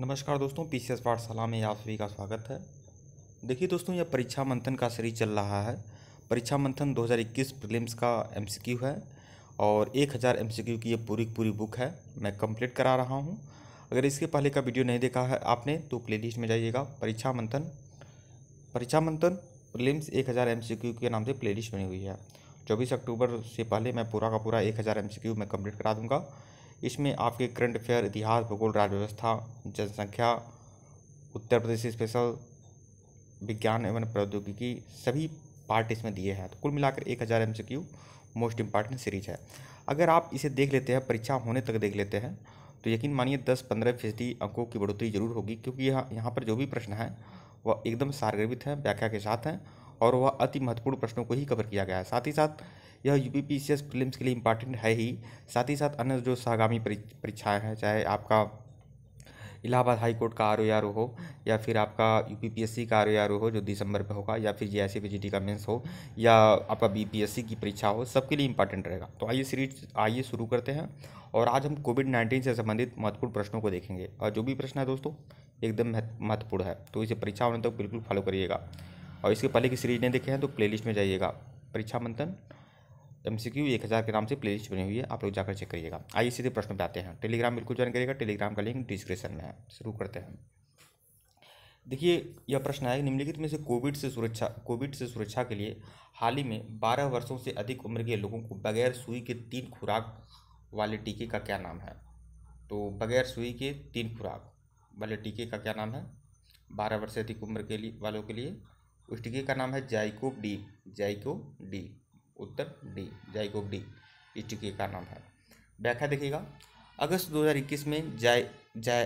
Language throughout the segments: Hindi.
नमस्कार दोस्तों पी सी एस पाठशाला में आप सभी का स्वागत है देखिए दोस्तों यह परीक्षा मंथन का सीरीज चल रहा है परीक्षा मंथन 2021 प्रीलिम्स का एमसीक्यू है और 1000 क्यू की यह पूरी पूरी बुक है मैं कंप्लीट करा रहा हूं अगर इसके पहले का वीडियो नहीं देखा है आपने तो प्लेलिस्ट में जाइएगा परीक्षा मंथन परीक्षा मंथन प्रिलिम्स एक हज़ार के नाम से प्ले बनी हुई है चौबीस अक्टूबर से पहले मैं पूरा का पूरा एक हज़ार एम मैं कम्प्लीट करा दूँगा इसमें आपके करंट अफेयर इतिहास भूगोल राज्य व्यवस्था जनसंख्या उत्तर प्रदेश स्पेशल विज्ञान एवं प्रौद्योगिकी सभी पार्ट इसमें दिए हैं तो कुल मिलाकर एक हज़ार एम मोस्ट इम्पॉर्टेंट सीरीज है अगर आप इसे देख लेते हैं परीक्षा होने तक देख लेते हैं तो यकीन मानिए दस पंद्रह फीसदी अंकों की बढ़ोतरी जरूर होगी क्योंकि यहाँ यहाँ पर जो भी प्रश्न है वह एकदम सारगर्भित है व्याख्या के साथ हैं और वह अति महत्वपूर्ण प्रश्नों को ही कवर किया गया है साथ ही साथ यह U P P C S film के लिए इंपॉर्टेंट है ही साथ ही साथ अन्य जो सहगामी परीक्षाएँ हैं चाहे आपका इलाहाबाद हाई कोर्ट का आर ओ आर हो या फिर आपका U P P S C का आर ओ आर हो जो दिसंबर में होगा या फिर J I C P G T का मेन्स हो या आपका बी पी एस सी की परीक्षा हो सबके लिए इंपॉर्टेंट रहेगा तो आइए सीरीज आइए शुरू करते हैं और आज हम कोविड नाइन्टीन से संबंधित महत्वपूर्ण प्रश्नों को देखेंगे और जो भी प्रश्न है दोस्तों एकदम महत्वपूर्ण है तो इसे परीक्षा होने तक बिल्कुल फॉलो करिएगा और इसके पहले की सीरीज नहीं देखे हैं तो लिस्ट में जाइएगा परीक्षा मंथन एम सी क्यू एक हज़ार के नाम से प्लेलिस्ट बनी हुई है आप लोग जाकर चेक करिएगा आइए सीधे प्रश्न पे आते हैं टेलीग्राम बिल्कुल ज्वाइन करिएगा टेलीग्राम का लिंक डिस्क्रिप्शन में है शुरू करते हैं देखिए यह प्रश्न है निम्नलिखित में से कोविड से सुरक्षा कोविड से सुरक्षा के लिए हाल ही में बारह वर्षों से अधिक उम्र के लोगों को बगैर सुई के तीन खुराक वाले टीके का क्या नाम है तो बगैर सुई के तीन खुराक वाले टीके का क्या नाम है बारह वर्ष से अधिक उम्र के लिए वालों के लिए उस टीके का नाम है जाइको डी जाइको डी उत्तर डी जाइकोव डी इस टीके का नाम है व्याख्या देखिएगा अगस्त 2021 में जाय जाय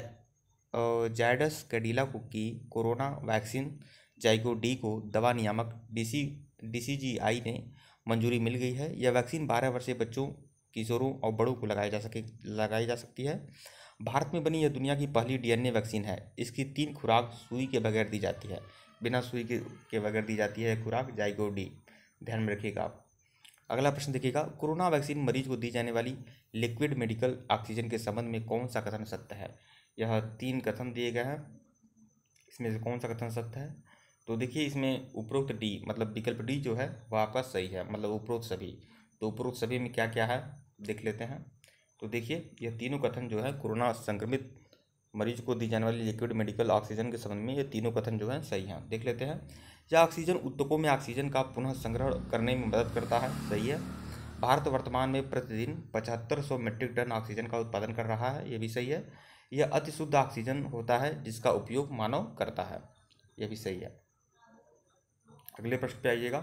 जायडस कडीला को की कोरोना वैक्सीन जाइको डी को दवा नियामक डीसी डी ने मंजूरी मिल गई है यह वैक्सीन बारह वर्षीय बच्चों किशोरों और बड़ों को लगाई जा सके लगाई जा सकती है भारत में बनी यह दुनिया की पहली डीएनए वैक्सीन है इसकी तीन खुराक सुई के बगैर दी जाती है बिना सुई के, के बगैर दी जाती है खुराक जाइको डी ध्यान में रखिएगा आप अगला प्रश्न देखिएगा कोरोना वैक्सीन मरीज को दी जाने वाली लिक्विड मेडिकल ऑक्सीजन के संबंध में कौन सा कथन सत्य है यह तीन कथन दिए गए हैं इसमें से कौन सा कथन सत्य है तो देखिए इसमें उपरोक्त डी मतलब विकल्प डी जो है वह आपका सही है मतलब उपरोक्त सभी तो उपरोक्त सभी में क्या क्या है देख लेते हैं तो देखिए यह तीनों कथन जो है कोरोना संक्रमित मरीज को दी जाने वाली लिक्विड मेडिकल ऑक्सीजन के संबंध में ये तीनों कथन जो है सही हैं देख लेते हैं यह ऑक्सीजन उत्तकों में ऑक्सीजन का पुनः संग्रहण करने में मदद करता है सही है भारत वर्तमान में प्रतिदिन पचहत्तर सौ मीट्रिक टन ऑक्सीजन का उत्पादन कर रहा है यह भी सही है यह अति शुद्ध ऑक्सीजन होता है जिसका उपयोग मानव करता है यह भी सही है अगले प्रश्न पे आइएगा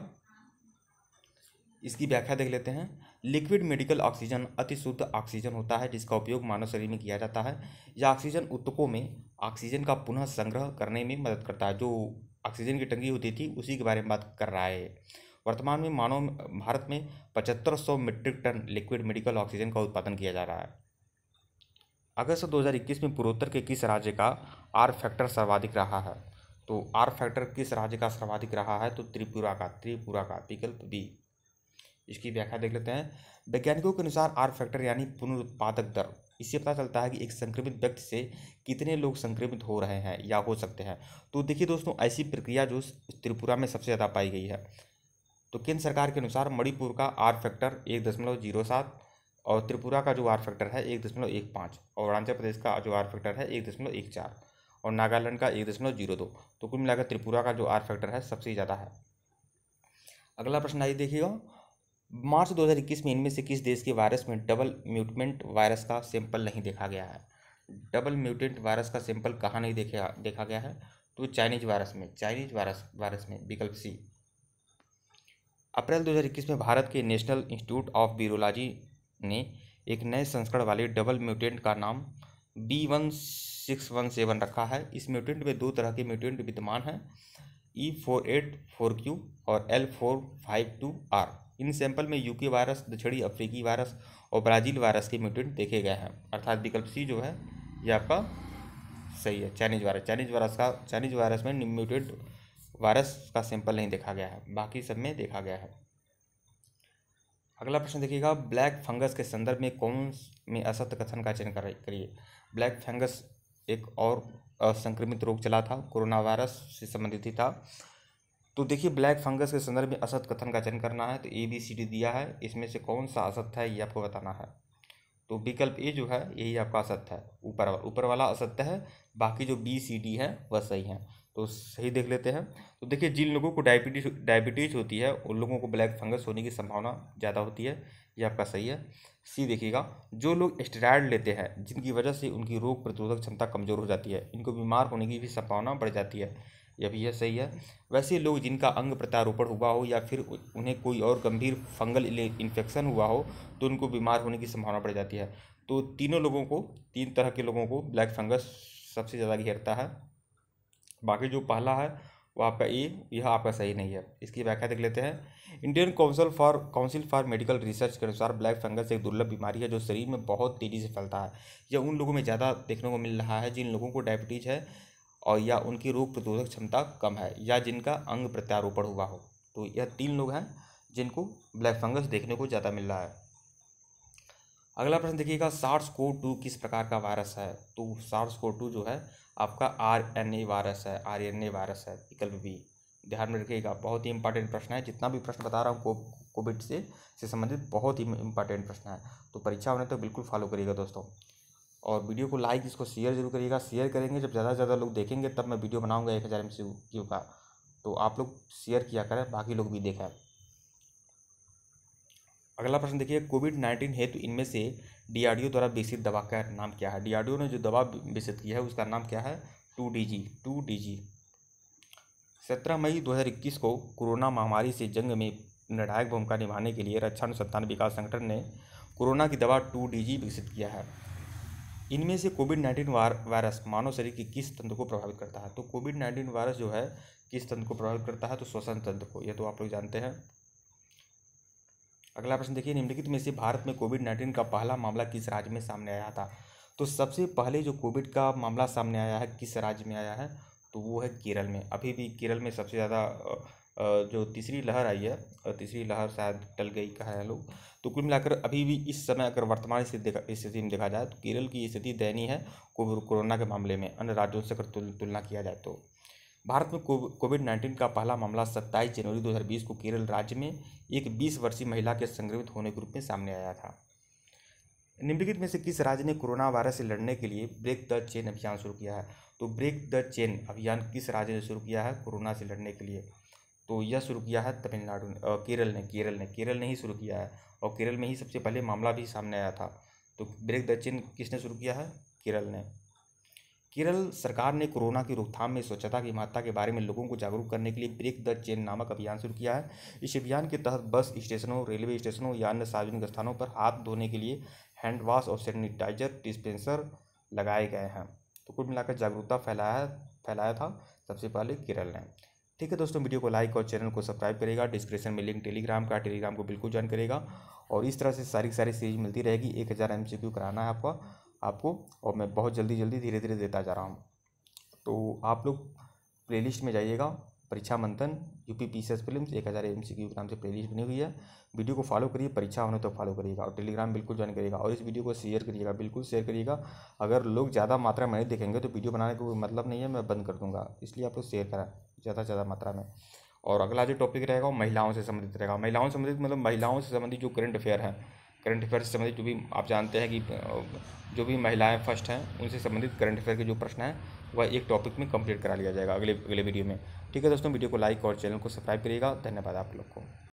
इसकी व्याख्या देख लेते हैं लिक्विड मेडिकल ऑक्सीजन अति शुद्ध ऑक्सीजन होता है जिसका उपयोग मानव शरीर में किया जाता है यह ऑक्सीजन उत्तकों में ऑक्सीजन का पुनः संग्रह करने में मदद करता है जो ऑक्सीजन की टंकी होती थी उसी के बारे में बात कर रहा है वर्तमान में मानव भारत में पचहत्तर सौ metric ton liquid medical oxygen का उत्पादन किया जा रहा है अगस्त 2021 में पूर्वोत्तर के किस राज्य का आर फैक्टर सर्वाधिक रहा है तो आर फैक्टर किस राज्य का सर्वाधिक रहा है तो त्रिपुरा का त्रिपुरा का विकल्प बी तो इसकी व्याख्या देख लेते हैं वैज्ञानिकों के अनुसार आर फैक्टर यानी पुनरुत्पादक दर इससे पता चलता है कि एक संक्रमित व्यक्ति से कितने लोग संक्रमित हो रहे हैं या हो सकते हैं तो देखिए दोस्तों ऐसी प्रक्रिया जो त्रिपुरा में सबसे ज़्यादा पाई गई है तो केंद्र सरकार के अनुसार मणिपुर का आर फैक्टर एक दशमलव जीरो सात और त्रिपुरा का जो आर फैक्टर है एक दशमलव एक पाँच और अरुणाचल प्रदेश का जो आर फैक्टर है एक दशमलव एक चार और नागालैंड का एक दशमलव जीरो दो तो कुल मिलाकर त्रिपुरा का जो आर फैक्टर है सबसे ज़्यादा है अगला प्रश्न आइए देखिएगा मार्च 2021 में इनमें से किस देश के वायरस में डबल म्यूटमेंट वायरस का सैंपल नहीं देखा गया है डबल म्यूटेंट वायरस का सैंपल कहाँ नहीं देखा देखा गया है तो चाइनीज वायरस में चाइनीज वायरस वायरस में विकल्प सी अप्रैल 2021 में भारत के नेशनल इंस्टीट्यूट ऑफ ब्यूरोलॉजी ने एक नए संस्करण वाले डबल म्यूटेंट का नाम B one six one seven रखा है इस म्यूटेंट में दो तरह के म्यूटेंट विद्यमान हैं E four eight four Q और L four five two R इन सैंपल में यूके वायरस दक्षिणी अफ्रीकी वायरस और ब्राज़ील वायरस के म्यूटेंट देखे गए हैं अर्थात विकल्प सी जो है ये आपका सही है चाइनीज वायरस चाइनीज वायरस का चाइनीज वायरस में म्यूटेंट वायरस का सैंपल नहीं देखा गया है बाकी सब में देखा गया है अगला प्रश्न देखिएगा ब्लैक फंगस के संदर्भ में कौन में असत्य कथन का चयन करिए ब्लैक फंगस एक और संक्रमित रोग चला था कोरोना वायरस से संबंधित ही था तो देखिए ब्लैक फंगस के संदर्भ में असत कथन का चयन करना है तो ए बी सी डी दिया है इसमें से कौन सा असत्य है ये आपको बताना है तो विकल्प ए जो है यही आपका असत्य है ऊपर ऊपर वाला असत्य है बाकी जो बी सी डी है वह सही है तो सही देख लेते हैं तो देखिए जिन लोगों को डायबिटीज डायबिटीज होती है उन लोगों को ब्लैक फंगस होने की संभावना ज़्यादा होती है ये आपका सही है सी देखिएगा जो लोग स्टेराइड लेते हैं जिनकी वजह से उनकी रोग प्रतिरोधक क्षमता कमज़ोर हो जाती है इनको बीमार होने की भी संभावना बढ़ जाती है यह भी यह सही है वैसे लोग जिनका अंग प्रत्यारोपण हुआ हो या फिर उन्हें कोई और गंभीर फंगल इन्फेक्शन हुआ हो तो उनको बीमार होने की संभावना बढ़ जाती है तो तीनों लोगों को तीन तरह के लोगों को ब्लैक फंगस सबसे ज़्यादा घेरता है बाकी जो पहला है वो आपका ए यह आपका सही नहीं है इसकी व्याख्या देख लेते हैं Indian council for council for medical research के अनुसार ब्लैक फंगस एक दुर्लभ बीमारी है जो शरीर में बहुत तेज़ी से फैलता है यह उन लोगों में ज़्यादा देखने को मिल रहा है जिन लोगों को डायबिटीज़ है और या उनकी रोग प्रतिरोधक क्षमता कम है या जिनका अंग प्रत्यारोपण हुआ हो तो यह तीन लोग हैं जिनको ब्लैक फंगस देखने को ज़्यादा मिल रहा है अगला प्रश्न देखिएगा सार्स को टू किस प्रकार का वायरस है तो सार्स को टू जो है आपका आर एन ए वायरस है आर एन ए वायरस है विकल्प भी ध्यान में रखिएगा बहुत ही इंपॉर्टेंट प्रश्न है जितना भी प्रश्न बता रहा हूँ कोविड से से संबंधित बहुत ही इंपॉर्टेंट प्रश्न है तो परीक्षा होने तो बिल्कुल फॉलो करिएगा दोस्तों और वीडियो को लाइक इसको शेयर जरूर करिएगा शेयर करेंगे जब ज़्यादा से ज़्यादा लोग देखेंगे तब मैं वीडियो बनाऊंगा एक हज़ार एम का तो आप लोग शेयर किया करें बाकी लोग भी देखें अगला प्रश्न देखिए कोविड नाइन्टीन हेतु इनमें से डीआरडीओ द्वारा विकसित दवा का नाम क्या है डीआरडीओ ने जो दवा विकसित किया है उसका नाम क्या है two D G two D G सत्रह मई इक्कीस को कोरोना महामारी से जंग में निर्णायक भूमिका निभाने के लिए रक्षा अनुसंधान विकास संगठन ने कोरोना की दवा टू डी जी विकसित किया है इनमें से कोविड नाइन्टीन वायरस मानव शरीर की किस तंत्र को प्रभावित करता है तो कोविड नाइन्टीन वायरस जो है किस तंत्र को प्रभावित करता है तो श्वसन तंत्र को यह तो आप लोग जानते हैं अगला प्रश्न देखिए निम्नलिखित में से भारत में कोविड नाइन्टीन का पहला मामला किस राज्य में सामने आया था तो सबसे पहले जो कोविड का मामला सामने आया है किस राज्य में आया है तो वो है केरल में अभी भी केरल में सबसे ज़्यादा जो तीसरी लहर आई है तीसरी लहर शायद टल गई कहा है लोग तो कुल मिलाकर अभी भी इस समय अगर वर्तमान स्थिति में देखा जाए तो केरल की स्थिति दयनीय है कोरोना के मामले में अन्य राज्यों से अगर तुलना किया जाए तो भारत में कोविड नाइन्टीन का पहला मामला सत्ताईस जनवरी 2020 को केरल राज्य में एक 20 वर्षीय महिला के संक्रमित होने के रूप में सामने आया था निम्नलिखित में से किस राज्य ने कोरोना वायरस से लड़ने के लिए ब्रेक द चेन अभियान शुरू किया है तो ब्रेक द चेन अभियान किस राज्य ने शुरू किया है कोरोना से लड़ने के लिए तो यह शुरू किया है तमिलनाडु ने केरल ने केरल ने केरल ने ही शुरू किया है और केरल में ही सबसे पहले मामला भी सामने आया था तो ब्रेक द चेन किसने शुरू किया है केरल ने केरल सरकार ने कोरोना की रोकथाम में स्वच्छता की महत्ता के बारे में लोगों को जागरूक करने के लिए ब्रेक द चेन नामक अभियान शुरू किया है इस अभियान के तहत बस स्टेशनों रेलवे स्टेशनों या अन्य सार्वजनिक स्थानों पर हाथ धोने के लिए हैंड वॉश और सैनिटाइजर डिस्पेंसर लगाए गए हैं तो कुल मिलाकर जागरूकता फैलाया फैलाया था सबसे पहले केरल ने ठीक है दोस्तों वीडियो को लाइक और चैनल को सब्सक्राइब करेगा डिस्क्रिप्शन में लिंक टेलीग्राम का टेलीग्राम को बिल्कुल ज्वाइन करेगा और इस तरह से सारी सारी सीरीज मिलती रहेगी एक हज़ार एम कराना है आपका आपको और मैं बहुत जल्दी जल्दी धीरे धीरे देता जा रहा हूँ तो आप लोग प्लेलिस्ट में जाइएगा Pariksha Manthan U P P C S film एक हज़ार एम सी क्यू के नाम से प्लेलिस्ट बनी हुई है वीडियो को फॉलो करिए परीक्षा होने तो फॉलो करिएगा और टेलीग्राम बिल्कुल ज्वाइन करिएगा और इस वीडियो को शेयर करिएगा बिल्कुल शेयर करिएगा अगर लोग ज़्यादा मात्रा में नहीं देखेंगे तो वीडियो बनाने का कोई मतलब नहीं है मैं बंद कर दूँगा इसलिए आप लोग शेयर कराएँ ज़्यादा से ज़्यादा मात्रा में और अगला जो टॉपिक रहेगा वो महिलाओं से संबंधित रहेगा महिलाओं से संबंधित मतलब महिलाओं से संबंधित जो करंट अफेयर है करंट अफेयर से संबंधित जो भी आप जानते हैं कि जो भी महिलाएं फर्स्ट हैं उनसे संबंधित करंट अफेयर के जो प्रश्न हैं वह एक टॉपिक में कंप्लीट करा लिया जाएगा अगले अगले वीडियो में ठीक है दोस्तों वीडियो को लाइक और चैनल को सब्सक्राइब करिएगा धन्यवाद आप लोग को